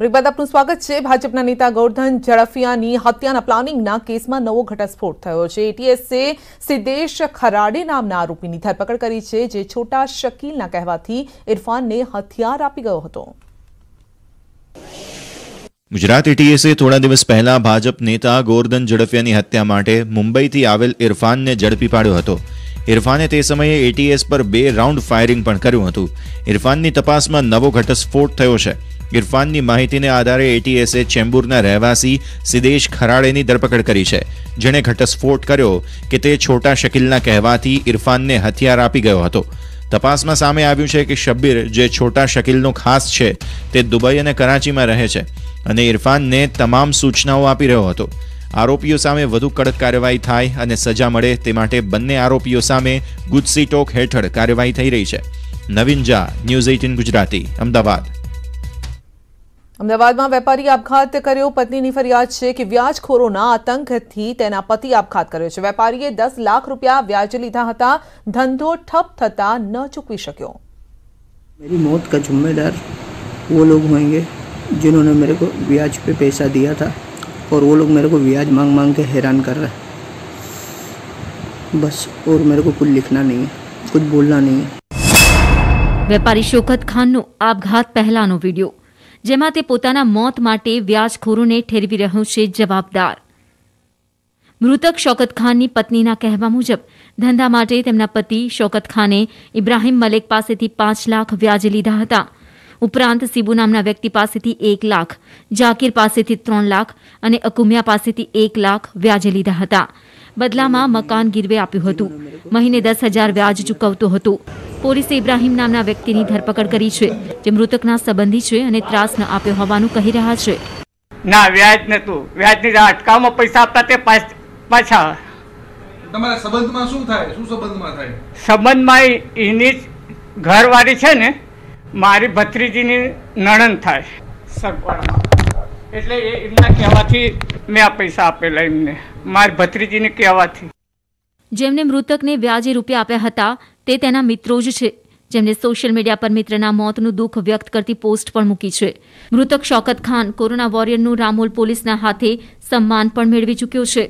break બાદ આપનું સ્વાગત છે ભાજપના નેતા ગોરધન ઝડફિયાની હત્યાના પ્લાનિંગના કેસમાં નવો ઘટસ્ફોટ થયો છે એટીએસએ સિદ્દેશ ખરાડે નામના આરોપીની ધરપકડ કરી છે જે છોટા શકીલના કહેવાથી ઇરફાનને હથિયાર આપી ગયો હતો ગુજરાત એટીએસએ થોડા દિવસ પહેલા ભાજપ નેતા ગોરધન ઝડફિયાની હત્યા માટે મુંબઈથી આવેલ ઇરફાનને ઝડપી પાડ્યો હતો ઇરફાને તે સમયે એટીએસ પર બે રાઉન્ડ ફાયરિંગ પણ કર્યું હતું ઇરફાનની તપાસમાં નવો ઘટસ્ફોટ થયો છે ઇરફાનની માહિતીને આધારે એટીએસએ ચેમ્બુરના રહેવાસી સિદેશ ખરાડેની ધરપકડ કરી છે જેણે ઘટસ્ફોટ કર્યો કે તે છોટા શકીલના કહેવાથી ઇરફાનને હથિયાર આપી ગયો હતો તપાસમાં સામે આવ્યું છે કે શબ્બીર જે છોટા શકીલનો ખાસ છે તે દુબઈ અને કરાંચીમાં રહે છે અને ઇરફાનને તમામ સૂચનાઓ આપી રહ્યો હતો આરોપીઓ સામે વધુ કડક કાર્યવાહી થાય અને સજા મળે તે માટે બંને આરોપીઓ સામે ગુજસી ટોક હેઠળ કાર્યવાહી થઈ રહી છે નવીન ઝા ન્યૂઝ એઇટીન ગુજરાતી અમદાવાદ અમદાવાદમાં વેપારી આપઘાત કર્યો પત્નીની ફરિયાદ છે કે વ્યાજખોરોના આતંકથી તેના પતિ આપઘાત કર્યો છે વેપારીએ દસ લાખ રૂપિયા વ્યાજે લીધા હતા ધંધો ठप થતા ન ચૂકવી શક્યો मेरी मौत का जिम्मेदार वो लोग होंगे जिन्होंने मेरे को ब्याज पे पैसा दिया था और वो लोग मेरे को ब्याज मांग मांग के हैरान कर रहे हैं बस और मेरे को कुछ लिखना नहीं है कुछ बोलना नहीं है વેપારી શોકત ખાનનો આપઘાત પહેલાનો વિડિયો જેમાં તે પોતાના મોત માટે વ્યાજખોરોને ઠેરવી રહ્યો છે જવાબદાર મૃતક શોકત ખાનની પત્નીના કહેવા મુજબ ધંધા માટે તેમના પતિ શોકત ખાને ઇબ્રાહીમ મલેક પાસેથી પાંચ લાખ વ્યાજે લીધા હતા ઉપરાંત સિબુ નામના વ્યક્તિ પાસેથી એક લાખ જાકીર પાસેથી ત્રણ લાખ અને અકુમિયા પાસેથી એક લાખ વ્યાજે લીધા હતા બદલામાં મકાન ગીરવે આપ્યું હતું મહિને દસ હજાર વ્યાજ ચૂકવતો હતો પોલીસે ઇબ્રાહીમ નામના વ્યક્તિની ધરપકડ કરી છે જે મૃતકના સંબંધી છે અને ત્રાસ ન આપ્યો હોવાનું કહી રહ્યા છે ના વ્યાજ નતું વ્યાજની અટકાવમાં પૈસા આપતા તે પાછા તમારા સંબંધમાં શું થાય શું સંબંધમાં થાય સંબંધમાં એની ઘરવાળી છે ને મારી ભત્રીજીની નણંદ થાય સગવડ એટલે એ એમના કહેવાથી મેં આ પૈસા આપેલા એમને મારી ભત્રીજીને કહેવાથી જેમને મૃતકને વ્યાજે રૂપિયા આપ્યા હતા તે તેના મિત્રો જ છે જેમણે સોશિયલ મીડિયા પર મિત્રના મોતનું દુઃખ વ્યક્ત કરતી પોસ્ટ પણ મૂકી છે મૃતક શોકત ખાન કોરોના વોરિયરનું રામોલ પોલીસના હાથે સન્માન પણ મેળવી ચૂક્યો છે